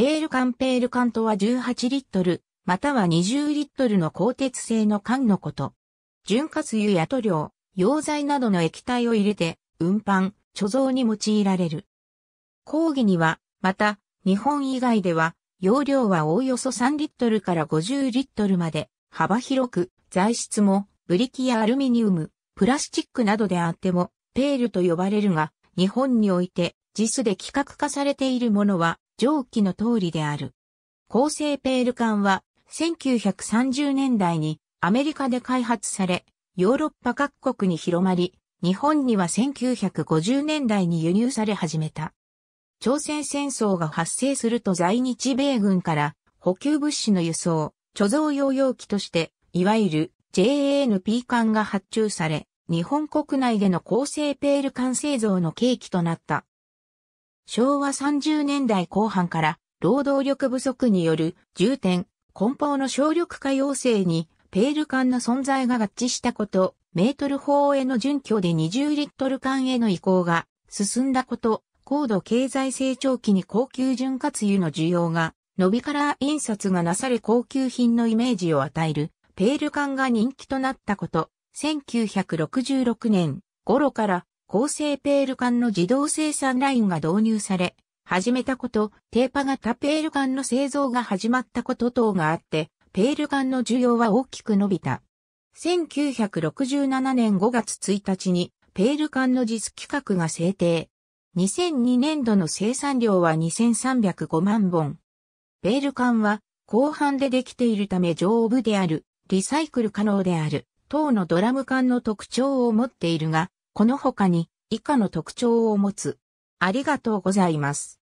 ペール缶ペール缶とは18リットル、または20リットルの鋼鉄製の缶のこと。潤滑油や塗料、溶剤などの液体を入れて、運搬、貯蔵に用いられる。講義には、また、日本以外では、容量はおおよそ3リットルから50リットルまで、幅広く、材質も、ブリキやアルミニウム、プラスチックなどであっても、ペールと呼ばれるが、日本において、実で規格化されているものは、上記の通りである。構成ペール管は1930年代にアメリカで開発され、ヨーロッパ各国に広まり、日本には1950年代に輸入され始めた。朝鮮戦争が発生すると在日米軍から補給物資の輸送、貯蔵用容器として、いわゆる JANP 艦が発注され、日本国内での構成ペール艦製造の契機となった。昭和30年代後半から労働力不足による重点、梱包の省力化要請にペール缶の存在が合致したこと、メートル法への準拠で20リットル缶への移行が進んだこと、高度経済成長期に高級潤滑油の需要が伸びから印刷がなされ高級品のイメージを与えるペール缶が人気となったこと、1966年頃から高成ペール管の自動生産ラインが導入され、始めたこと、低波型ペール管の製造が始まったこと等があって、ペール管の需要は大きく伸びた。1967年5月1日に、ペール管の実規格が制定。2002年度の生産量は2305万本。ペール管は、後半でできているため丈夫である、リサイクル可能である、等のドラム缶の特徴を持っているが、この他に以下の特徴を持つ。ありがとうございます。